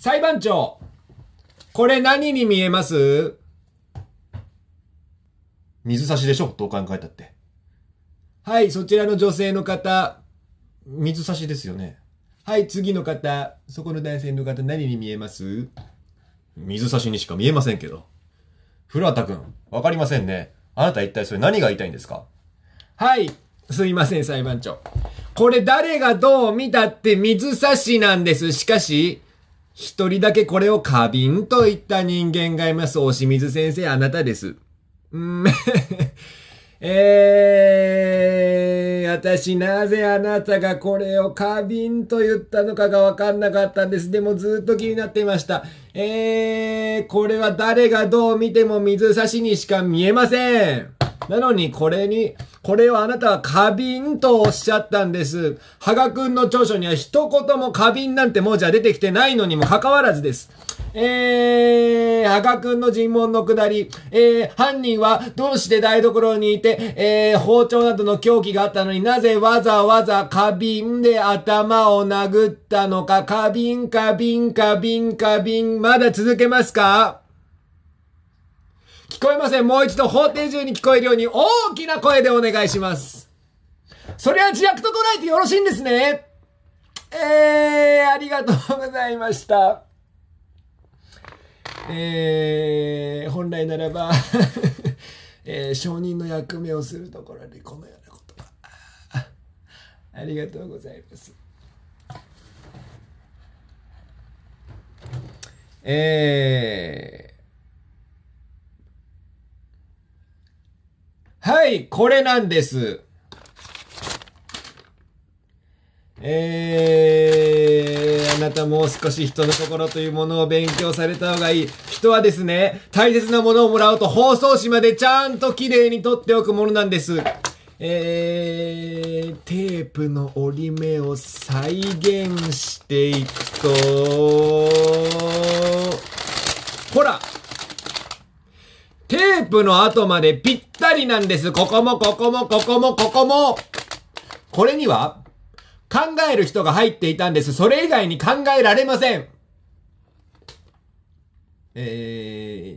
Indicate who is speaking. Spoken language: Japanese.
Speaker 1: 裁判長、これ何に見えます水差しでしょどう考えたって。はい、そちらの女性の方、水差しですよね。はい、次の方、そこの男性の方何に見えます水差しにしか見えませんけど。古畑くん、わかりませんね。あなた一体それ何が言いたいんですかはい、すいません、裁判長。これ誰がどう見たって水差しなんです。しかし、一人だけこれを過敏と言った人間がいます。お清水先生、あなたです。うん えー、私なぜあなたがこれを過敏と言ったのかがわかんなかったんです。でもずっと気になっていました。えー、これは誰がどう見ても水差しにしか見えません。なのにこれにこれをあなたは過敏とおっしゃったんです。芳賀くんの著書には一言も過敏なんて文字は出てきてないのにもかかわらずです。えー、芳賀くんの尋問のくだり、えー、犯人はどうして台所にいて、えー、包丁などの凶器があったのになぜわざわざ過敏で頭を殴ったのか、過敏、過敏、過敏、過敏、まだ続けますか聞こえません。もう一度法廷中に聞こえるように大きな声でお願いします。そりゃ自白と捉えてよろしいんですね。えー、ありがとうございました。えー、本来ならば えー、証人の役目をするところでこのようなことありがとうございます。えーはい、これなんです。えー、あなたもう少し人の心というものを勉強された方がいい。人はですね、大切なものをもらうと包装紙までちゃんと綺麗に取っておくものなんです。えー、テープの折り目を再現していくと、テープの後までぴったりなんです。ここも、ここも、ここも、ここも。これには、考える人が入っていたんです。それ以外に考えられません。えー